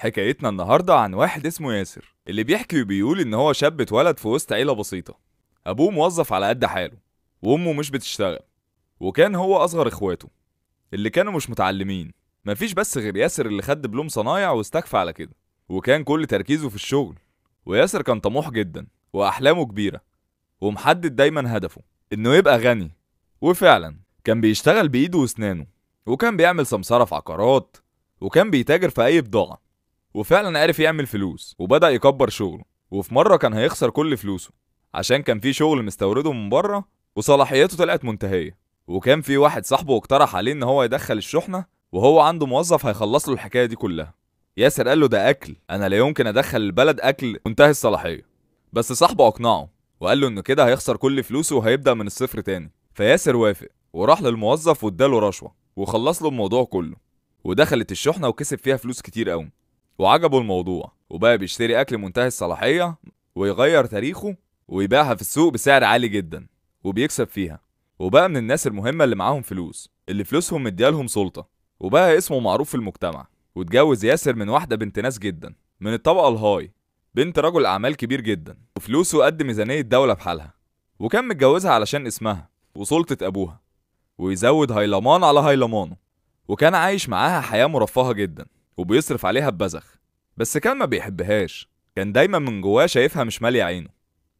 حكايتنا النهارده عن واحد اسمه ياسر اللي بيحكي وبيقول ان هو شاب اتولد في وسط عيله بسيطه ابوه موظف على قد حاله وامه مش بتشتغل وكان هو اصغر اخواته اللي كانوا مش متعلمين مفيش بس غير ياسر اللي خد دبلوم صنايع واستكفى على كده وكان كل تركيزه في الشغل وياسر كان طموح جدا واحلامه كبيره ومحدد دايما هدفه انه يبقى غني وفعلا كان بيشتغل بايده واسنانه وكان بيعمل سمسره في عقارات وكان بيتاجر في اي بضاعه وفعلا عرف يعمل فلوس وبدا يكبر شغله وفي مره كان هيخسر كل فلوسه عشان كان في شغل مستورده من بره وصلاحيته طلعت منتهيه وكان في واحد صاحبه اقترح عليه ان هو يدخل الشحنه وهو عنده موظف هيخلص له الحكايه دي كلها ياسر قال له ده اكل انا لا يمكن ادخل البلد اكل منتهي الصلاحيه بس صاحبه اقنعه وقال له انه كده هيخسر كل فلوسه وهيبدا من الصفر تاني فياسر وافق وراح للموظف واداله رشوه وخلص له الموضوع كله ودخلت الشحنه وكسب فيها فلوس كتير قوي وعجبه الموضوع وبقى بيشتري أكل منتهي الصلاحية ويغير تاريخه ويبيعها في السوق بسعر عالي جدا وبيكسب فيها وبقى من الناس المهمة اللي معاهم فلوس اللي فلوسهم مديالهم سلطة وبقى اسمه معروف في المجتمع واتجوز ياسر من واحدة بنت ناس جدا من الطبقة الهاي بنت رجل أعمال كبير جدا وفلوسه قد ميزانية الدولة بحالها وكان متجوزها علشان اسمها وسلطة أبوها ويزود هيلمان على هيلمانه وكان عايش معاها حياة مرفهة جدا وبيصرف عليها ببذخ بس كان ما بيحبهاش كان دايما من جواه شايفها مش مالية عينه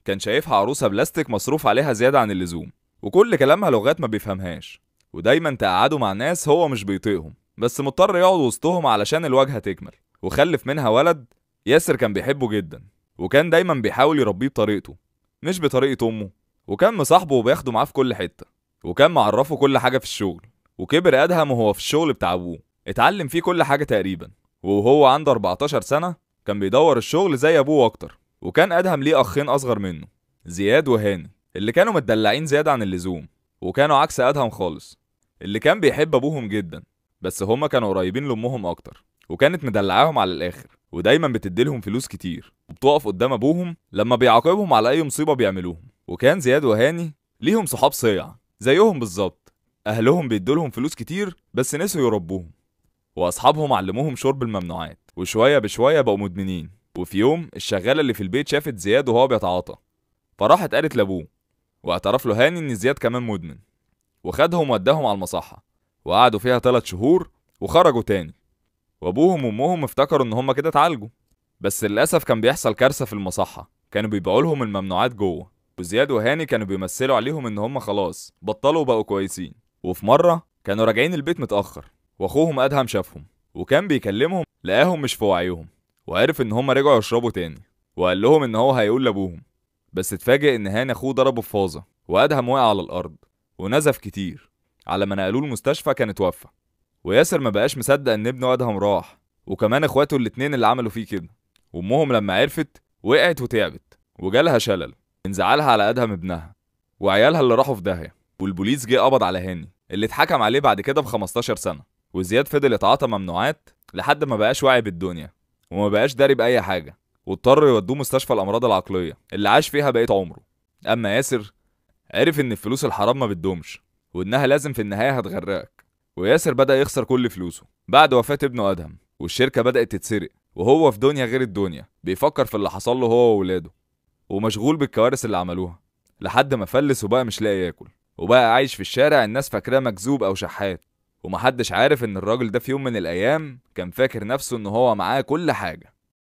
كان شايفها عروسة بلاستيك مصروف عليها زيادة عن اللزوم وكل كلامها لغات ما بيفهمهاش ودايما تقعده مع ناس هو مش بيطيقهم بس مضطر يقعد وسطهم علشان الواجهة تكمل وخلف منها ولد ياسر كان بيحبه جدا وكان دايما بيحاول يربيه بطريقته مش بطريقة أمه وكان مصاحبه وبياخده معاه في كل حتة وكان معرفه كل حاجة في الشغل وكبر أدهم وهو في الشغل بتاع أبوه اتعلم فيه كل حاجة تقريبا وهو عنده 14 سنة كان بيدور الشغل زي أبوه أكتر وكان أدهم ليه أخين أصغر منه زياد وهاني اللي كانوا متدلعين زيادة عن اللزوم وكانوا عكس أدهم خالص اللي كان بيحب أبوهم جدا بس هما كانوا قريبين لأمهم أكتر وكانت مدلعاهم على الآخر ودايما بتديلهم فلوس كتير وبتقف قدام أبوهم لما بيعاقبهم على أي مصيبة بيعملوهم وكان زياد وهاني ليهم صحاب صيع زيهم بالظبط أهلهم بيدولهم فلوس كتير بس نسوا يربوهم واصحابهم علموهم شرب الممنوعات وشويه بشويه بقوا مدمنين وفي يوم الشغاله اللي في البيت شافت زياد وهو بيتعاطى فراحت قالت لابوه واعترف له هاني ان زياد كمان مدمن وخدهم وداهم على المصحه وقعدوا فيها تلات شهور وخرجوا تاني وابوهم وامهم افتكروا ان هما كده اتعالجوا بس للاسف كان بيحصل كارثه في المصحه كانوا بيبيعوا لهم الممنوعات جوه وزياد وهاني كانوا بيمثلوا عليهم ان هما خلاص بطلوا بقوا كويسين وفي مره كانوا راجعين البيت متاخر واخوهم ادهم شافهم وكان بيكلمهم لقاهم مش في وعيهم وعرف ان هما رجعوا يشربوا تاني وقال لهم ان هو هيقول لابوهم بس اتفاجئ ان هاني اخوه ضربه في فازه وادهم وقع على الارض ونزف كتير على ما نقلوه المستشفى كان اتوفى وياسر ما بقاش مصدق ان ابنه ادهم راح وكمان اخواته الاتنين اللي عملوا فيه كده وامهم لما عرفت وقعت وتعبت وجالها شلل من زعلها على ادهم ابنها وعيالها اللي راحوا في داهيه والبوليس جه قبض على هاني اللي اتحكم عليه بعد كده ب 15 سنه وزياد فضل يتعاطى ممنوعات لحد ما بقاش واعي بالدنيا وما بقاش داري بأي حاجة واضطر يودوه مستشفى الأمراض العقلية اللي عاش فيها بقية عمره أما ياسر عرف إن الفلوس الحرام ما بتدومش وإنها لازم في النهاية هتغرقك وياسر بدأ يخسر كل فلوسه بعد وفاة ابنه أدهم والشركة بدأت تتسرق وهو في دنيا غير الدنيا بيفكر في اللي حصل له هو وولاده ومشغول بالكوارث اللي عملوها لحد ما فلس وبقى مش لاقي ياكل وبقى عايش في الشارع الناس فاكراه مكذوب أو شحات ومحدش عارف ان الراجل ده في يوم من الايام كان فاكر نفسه ان هو معاه كل حاجه